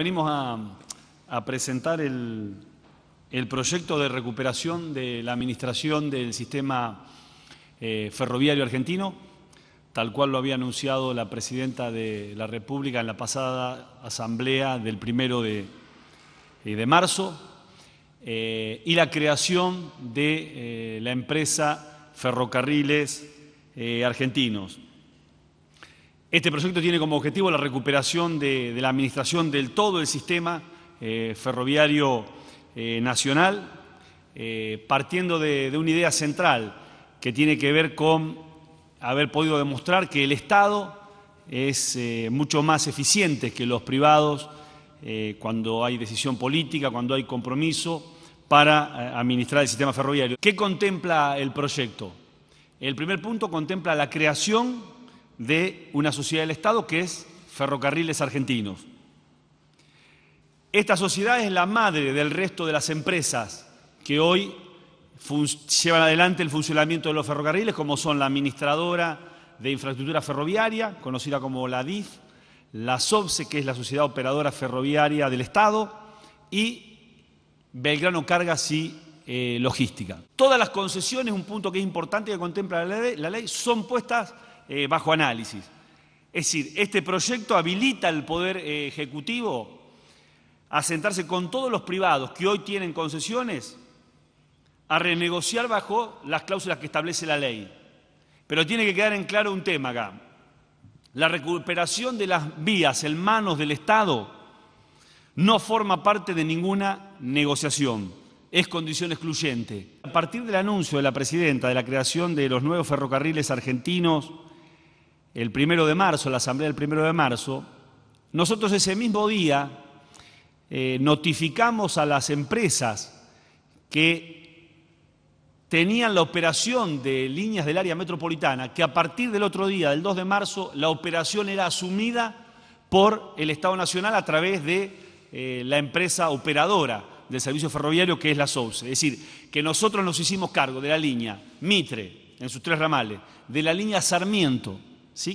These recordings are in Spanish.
Venimos a, presentar el, proyecto de recuperación de la administración del sistema eh, ferroviario argentino, tal cual lo había anunciado la presidenta de la República en la pasada asamblea del primero de, eh, marzo, eh, y la creación de la empresa Ferrocarriles Argentinos. Este proyecto tiene como objetivo la recuperación de, la administración del todo el sistema eh, ferroviario eh, nacional, eh, partiendo de, una idea central que tiene que ver con haber podido demostrar que el Estado es mucho más eficiente que los privados cuando hay decisión política, cuando hay compromiso para administrar el sistema ferroviario. ¿Qué contempla el proyecto? El primer punto contempla la creación de una sociedad del Estado que es Ferrocarriles Argentinos. Esta sociedad es la madre del resto de las empresas que hoy llevan adelante el funcionamiento de los ferrocarriles, como son la Administradora de Infraestructura Ferroviaria, conocida como la DIF, la SOBSE, que es la Sociedad Operadora Ferroviaria del Estado, y Belgrano Cargas y eh, Logística. Todas las concesiones, un punto que es importante que contempla la ley son puestas eh, bajo análisis. Es decir, este proyecto habilita al Poder eh, Ejecutivo a sentarse con todos los privados que hoy tienen concesiones a renegociar bajo las cláusulas que establece la ley. Pero tiene que quedar en claro un tema acá. La recuperación de las vías en manos del Estado no forma parte de ninguna negociación, es condición excluyente. A partir del anuncio de la presidenta de la creación de los nuevos ferrocarriles argentinos, el primero de marzo, la asamblea del primero de marzo, nosotros ese mismo día eh, notificamos a las empresas que tenían la operación de líneas del área metropolitana, que a partir del otro día, del 2 de marzo, la operación era asumida por el Estado Nacional a través de eh, la empresa operadora del servicio ferroviario que es la SOUSE. Es decir, que nosotros nos hicimos cargo de la línea Mitre, en sus tres ramales, de la línea Sarmiento,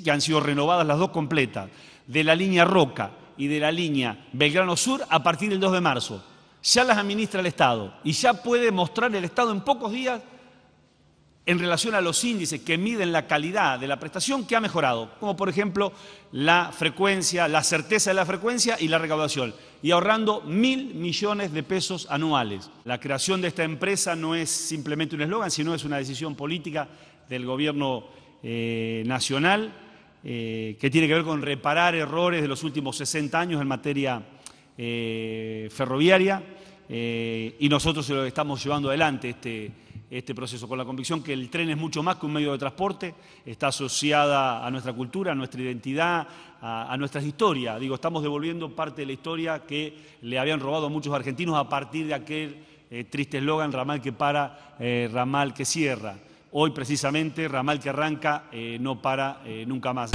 que han sido renovadas las dos completas, de la línea Roca y de la línea Belgrano Sur a partir del 2 de marzo. Ya las administra el Estado y ya puede mostrar el Estado en pocos días en relación a los índices que miden la calidad de la prestación que ha mejorado, como por ejemplo la frecuencia, la certeza de la frecuencia y la recaudación, y ahorrando mil millones de pesos anuales. La creación de esta empresa no es simplemente un eslogan, sino es una decisión política del gobierno eh, nacional eh, que tiene que ver con reparar errores de los últimos 60 años en materia eh, ferroviaria y nosotros lo estamos llevando adelante este, este, proceso con la convicción que el tren es mucho más que un medio de transporte, está asociada a nuestra cultura, a nuestra identidad, a, nuestras historias, Digo, estamos devolviendo parte de la historia que le habían robado a muchos argentinos a partir de aquel triste eslogan, ramal que para, ramal que cierra. Hoy precisamente, ramal que arranca, eh, no para eh, nunca más.